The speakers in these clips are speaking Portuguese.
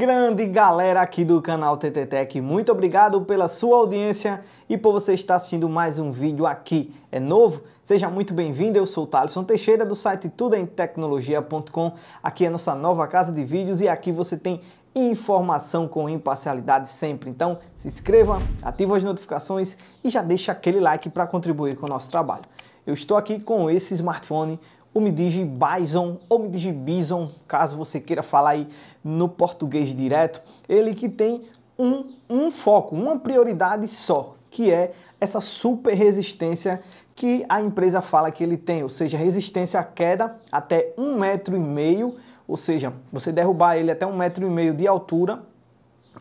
Grande galera aqui do canal TT Tech, muito obrigado pela sua audiência e por você estar assistindo mais um vídeo aqui. É novo? Seja muito bem-vindo, eu sou o Thaleson Teixeira do site tudoemtecnologia.com. Aqui é a nossa nova casa de vídeos e aqui você tem informação com imparcialidade sempre. Então, se inscreva, ativa as notificações e já deixa aquele like para contribuir com o nosso trabalho. Eu estou aqui com esse smartphone ou me diga Bison, ou me diga Bison, caso você queira falar aí no português direto, ele que tem um, um foco, uma prioridade só, que é essa super resistência que a empresa fala que ele tem, ou seja, resistência à queda até um metro e meio, ou seja, você derrubar ele até um metro e meio de altura,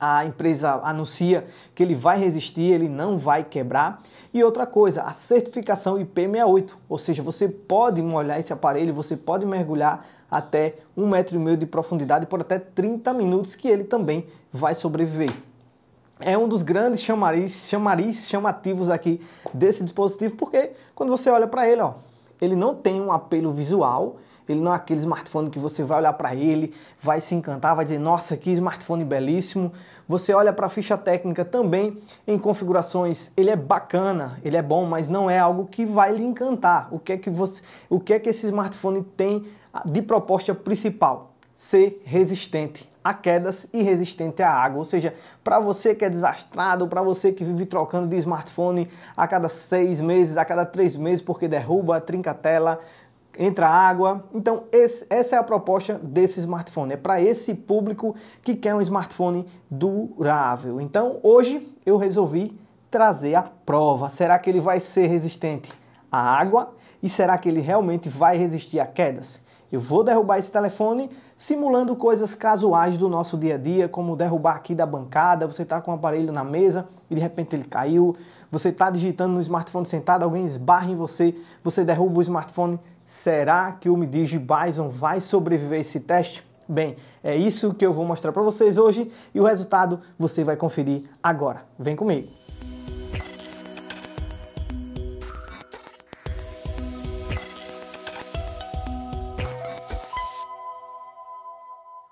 a empresa anuncia que ele vai resistir, ele não vai quebrar. E outra coisa, a certificação IP68, ou seja, você pode molhar esse aparelho, você pode mergulhar até um metro e meio de profundidade por até 30 minutos que ele também vai sobreviver. É um dos grandes chamariz, chamariz chamativos aqui desse dispositivo, porque quando você olha para ele, ó, ele não tem um apelo visual, ele não é aquele smartphone que você vai olhar para ele, vai se encantar, vai dizer: "Nossa, que smartphone belíssimo". Você olha para a ficha técnica também em configurações, ele é bacana, ele é bom, mas não é algo que vai lhe encantar. O que é que você, o que é que esse smartphone tem ah, de proposta principal? ser resistente a quedas e resistente à água. Ou seja, para você que é desastrado, para você que vive trocando de smartphone a cada seis meses, a cada três meses, porque derruba, trinca a tela, entra água. Então, esse, essa é a proposta desse smartphone, é para esse público que quer um smartphone durável. Então, hoje eu resolvi trazer a prova. Será que ele vai ser resistente à água? E será que ele realmente vai resistir a quedas? Eu vou derrubar esse telefone simulando coisas casuais do nosso dia a dia, como derrubar aqui da bancada, você está com o aparelho na mesa e de repente ele caiu, você está digitando no smartphone sentado, alguém esbarra em você, você derruba o smartphone Será que o Midigi Bison vai sobreviver a esse teste? Bem, é isso que eu vou mostrar para vocês hoje e o resultado você vai conferir agora. Vem comigo!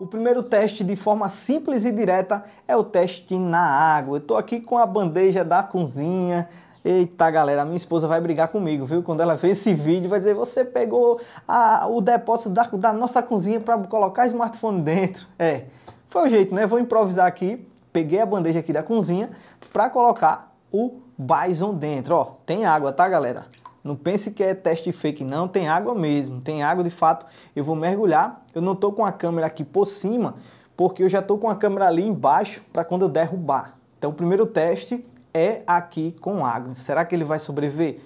O primeiro teste de forma simples e direta é o teste na água. Eu estou aqui com a bandeja da cozinha, Eita galera, minha esposa vai brigar comigo, viu? Quando ela ver esse vídeo, vai dizer: você pegou a, o depósito da, da nossa cozinha para colocar smartphone dentro. É, foi o jeito, né? Vou improvisar aqui. Peguei a bandeja aqui da cozinha para colocar o Bison dentro. Ó, tem água, tá galera? Não pense que é teste fake, não. Tem água mesmo, tem água de fato. Eu vou mergulhar. Eu não tô com a câmera aqui por cima, porque eu já tô com a câmera ali embaixo para quando eu derrubar. Então, primeiro teste é aqui com água. Será que ele vai sobreviver?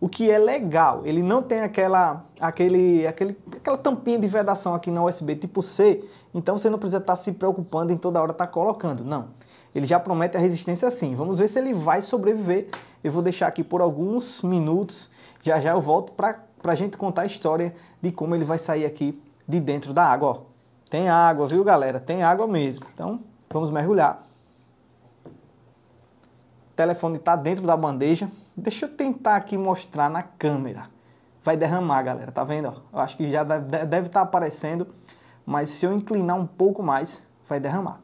O que é legal, ele não tem aquela, aquele, aquele, aquela tampinha de vedação aqui na USB tipo C, então você não precisa estar tá se preocupando em toda hora estar tá colocando, não. Ele já promete a resistência assim. Vamos ver se ele vai sobreviver. Eu vou deixar aqui por alguns minutos, já já eu volto para a gente contar a história de como ele vai sair aqui de dentro da água. Ó. Tem água, viu galera? Tem água mesmo. Então vamos mergulhar telefone está dentro da bandeja. Deixa eu tentar aqui mostrar na câmera. Vai derramar, galera, tá vendo? Eu acho que já deve estar tá aparecendo, mas se eu inclinar um pouco mais, vai derramar.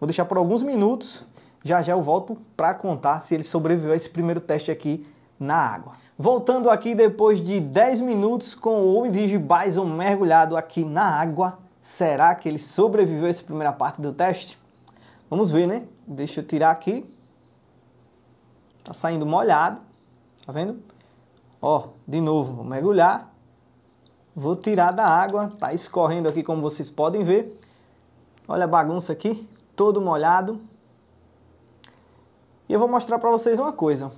Vou deixar por alguns minutos, já já eu volto para contar se ele sobreviveu a esse primeiro teste aqui na água. Voltando aqui depois de 10 minutos com o homem de Bison mergulhado aqui na água, será que ele sobreviveu a essa primeira parte do teste? Vamos ver, né? Deixa eu tirar aqui. Tá saindo molhado. Tá vendo? Ó, de novo, vou mergulhar. Vou tirar da água. Tá escorrendo aqui, como vocês podem ver. Olha a bagunça aqui, todo molhado. E eu vou mostrar para vocês uma coisa.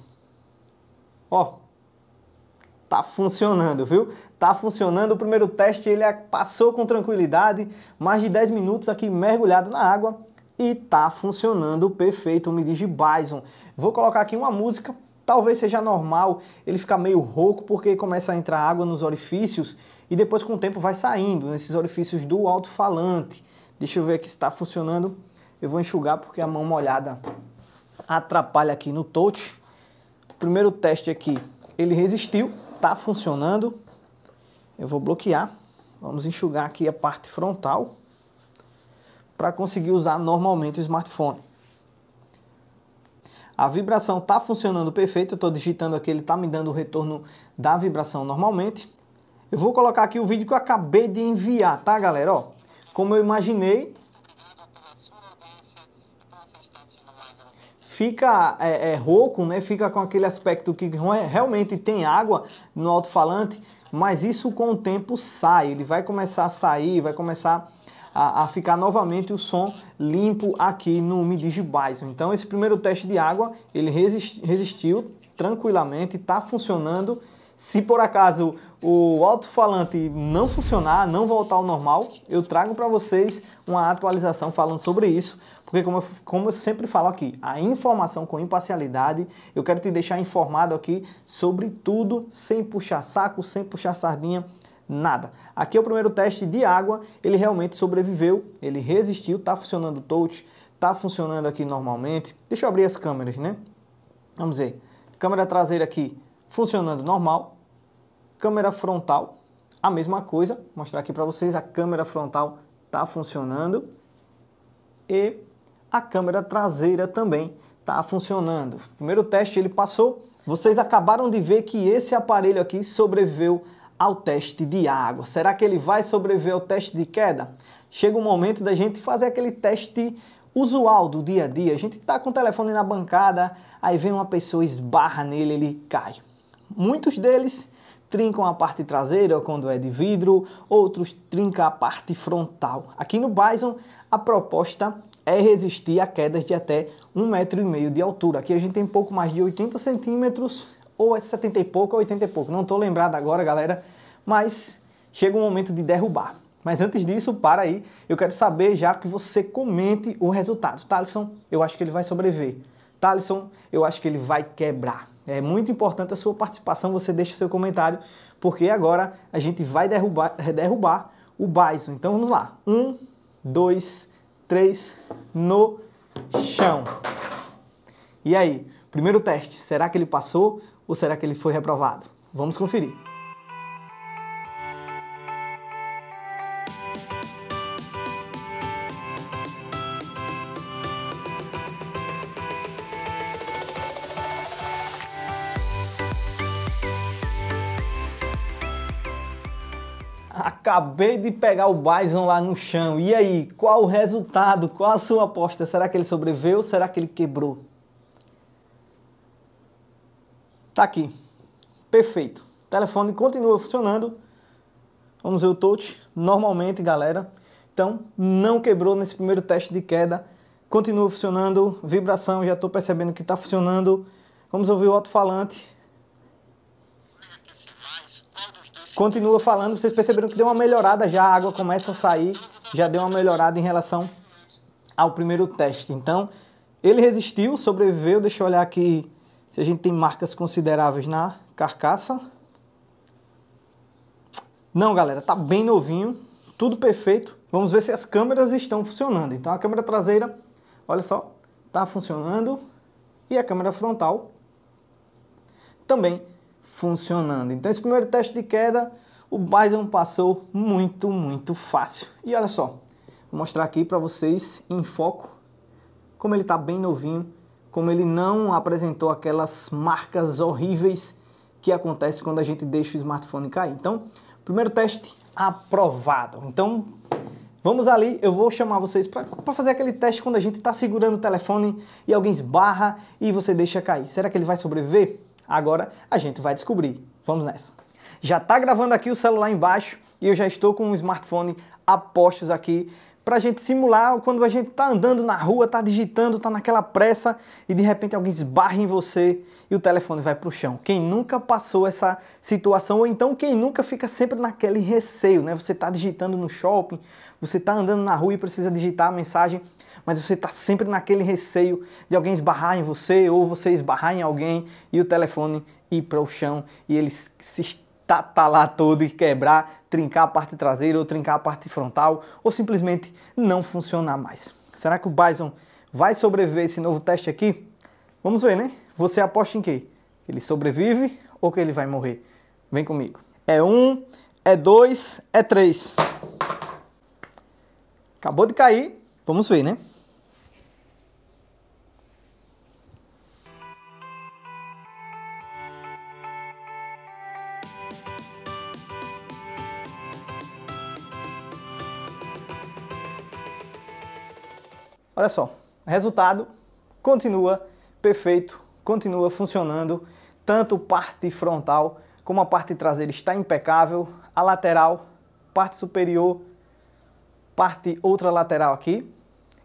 Ó, tá funcionando, viu? Tá funcionando. O primeiro teste ele passou com tranquilidade, mais de 10 minutos aqui mergulhado na água e tá funcionando perfeito, me diz Bison. Vou colocar aqui uma música, talvez seja normal ele ficar meio rouco porque começa a entrar água nos orifícios e depois com o tempo vai saindo nesses orifícios do alto-falante. Deixa eu ver aqui se tá funcionando. Eu vou enxugar porque a mão molhada atrapalha aqui no touch. Primeiro teste aqui, ele resistiu, tá funcionando. Eu vou bloquear. Vamos enxugar aqui a parte frontal para conseguir usar normalmente o smartphone. A vibração está funcionando perfeito, eu estou digitando aqui, ele está me dando o retorno da vibração normalmente. Eu vou colocar aqui o vídeo que eu acabei de enviar, tá galera? Ó, como eu imaginei, fica é, é, rouco, né? fica com aquele aspecto que realmente tem água no alto-falante, mas isso com o tempo sai, ele vai começar a sair, vai começar a, a ficar novamente o som limpo aqui no Midigi Bison. Então esse primeiro teste de água, ele resistiu tranquilamente, está funcionando. Se por acaso o alto-falante não funcionar, não voltar ao normal, eu trago para vocês uma atualização falando sobre isso, porque como eu, como eu sempre falo aqui, a informação com imparcialidade, eu quero te deixar informado aqui sobre tudo, sem puxar saco, sem puxar sardinha, nada. Aqui é o primeiro teste de água, ele realmente sobreviveu, ele resistiu, Tá funcionando o touch, tá funcionando aqui normalmente. Deixa eu abrir as câmeras, né? Vamos ver. Câmera traseira aqui funcionando normal. Câmera frontal, a mesma coisa. Vou mostrar aqui para vocês, a câmera frontal tá funcionando. E a câmera traseira também tá funcionando. Primeiro teste ele passou. Vocês acabaram de ver que esse aparelho aqui sobreviveu ao teste de água. Será que ele vai sobreviver ao teste de queda? Chega o momento da gente fazer aquele teste usual do dia a dia. A gente está com o telefone na bancada, aí vem uma pessoa, esbarra nele, ele cai. Muitos deles trincam a parte traseira quando é de vidro, outros trincam a parte frontal. Aqui no Bison, a proposta é resistir a quedas de até um metro e meio de altura. Aqui a gente tem pouco mais de 80 centímetros ou é 70 e pouco é ou 80 e pouco. Não estou lembrado agora, galera, mas chega o momento de derrubar. Mas antes disso, para aí, eu quero saber já que você comente o resultado. Talisson, eu acho que ele vai sobreviver. Talisson, eu acho que ele vai quebrar. É muito importante a sua participação, você deixa o seu comentário, porque agora a gente vai derrubar, derrubar o Bison. Então vamos lá. Um, dois, três, no chão. E aí, primeiro teste, será que ele passou ou será que ele foi reprovado? Vamos conferir. Acabei de pegar o Bison lá no chão. E aí, qual o resultado? Qual a sua aposta? Será que ele sobreviveu? Será que ele quebrou? Tá aqui. Perfeito. O telefone continua funcionando. Vamos ver o touch normalmente, galera. Então, não quebrou nesse primeiro teste de queda. Continua funcionando. Vibração, já estou percebendo que está funcionando. Vamos ouvir o alto-falante. Continua falando. Vocês perceberam que deu uma melhorada já. A água começa a sair. Já deu uma melhorada em relação ao primeiro teste. Então, ele resistiu, sobreviveu. Deixa eu olhar aqui se a gente tem marcas consideráveis na carcaça. Não, galera, tá bem novinho, tudo perfeito. Vamos ver se as câmeras estão funcionando. Então a câmera traseira, olha só, tá funcionando. E a câmera frontal também funcionando. Então esse primeiro teste de queda, o Bison passou muito, muito fácil. E olha só, vou mostrar aqui para vocês em foco como ele está bem novinho como ele não apresentou aquelas marcas horríveis que acontece quando a gente deixa o smartphone cair. Então, primeiro teste aprovado. Então, vamos ali, eu vou chamar vocês para fazer aquele teste quando a gente está segurando o telefone e alguém esbarra e você deixa cair. Será que ele vai sobreviver? Agora a gente vai descobrir. Vamos nessa. Já está gravando aqui o celular embaixo e eu já estou com o smartphone a postos aqui para a gente simular quando a gente está andando na rua, está digitando, está naquela pressa e de repente alguém esbarra em você e o telefone vai para o chão. Quem nunca passou essa situação ou então quem nunca fica sempre naquele receio, né? Você está digitando no shopping, você está andando na rua e precisa digitar a mensagem, mas você está sempre naquele receio de alguém esbarrar em você ou você esbarrar em alguém e o telefone ir para o chão e ele se tatalar todo e quebrar, trincar a parte traseira ou trincar a parte frontal ou simplesmente não funcionar mais. Será que o Bison vai sobreviver esse novo teste aqui? Vamos ver, né? Você aposta em quê? Que ele sobrevive ou que ele vai morrer? Vem comigo. É um, é dois, é três. Acabou de cair. Vamos ver, né? Olha só, resultado continua perfeito, continua funcionando, tanto parte frontal como a parte traseira está impecável, a lateral, parte superior, parte outra lateral aqui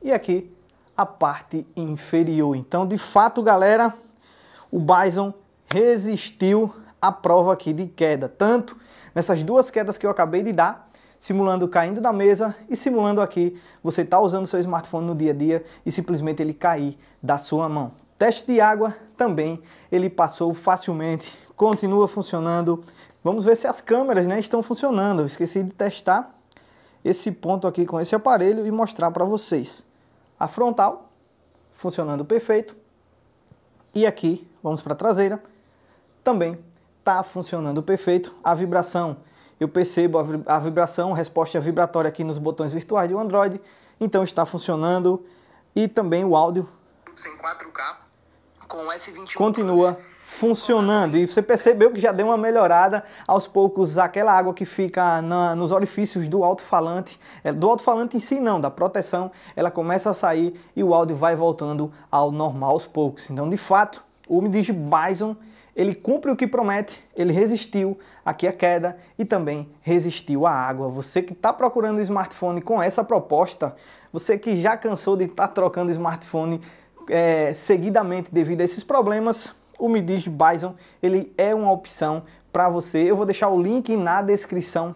e aqui a parte inferior. Então, de fato, galera, o Bison resistiu à prova aqui de queda, tanto nessas duas quedas que eu acabei de dar, simulando caindo da mesa e simulando aqui você está usando seu smartphone no dia a dia e simplesmente ele cair da sua mão. Teste de água também ele passou facilmente, continua funcionando. Vamos ver se as câmeras né, estão funcionando. Eu esqueci de testar esse ponto aqui com esse aparelho e mostrar para vocês. A frontal funcionando perfeito e aqui vamos para a traseira também está funcionando perfeito. A vibração eu percebo a vibração, resposta vibratória aqui nos botões virtuais do Android, então está funcionando. E também o áudio sem 4K com S21 continua funcionando. E você percebeu que já deu uma melhorada aos poucos aquela água que fica na, nos orifícios do alto-falante, é, do alto-falante em si não, da proteção, ela começa a sair e o áudio vai voltando ao normal aos poucos. Então, de fato, o Midigi Bison ele cumpre o que promete, ele resistiu aqui à é queda e também resistiu à água. Você que está procurando o um smartphone com essa proposta, você que já cansou de estar tá trocando smartphone é, seguidamente devido a esses problemas, o Midis Bison ele é uma opção para você. Eu vou deixar o link na descrição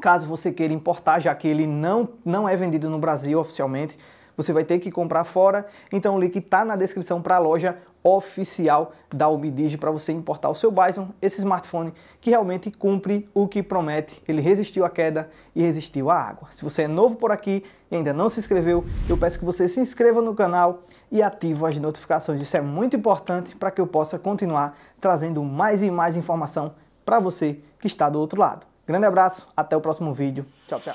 caso você queira importar, já que ele não, não é vendido no Brasil oficialmente você vai ter que comprar fora. Então o link está na descrição para a loja oficial da Ubidigi para você importar o seu Bison, esse smartphone que realmente cumpre o que promete. Ele resistiu à queda e resistiu à água. Se você é novo por aqui e ainda não se inscreveu, eu peço que você se inscreva no canal e ative as notificações. Isso é muito importante para que eu possa continuar trazendo mais e mais informação para você que está do outro lado. Grande abraço, até o próximo vídeo. Tchau, tchau.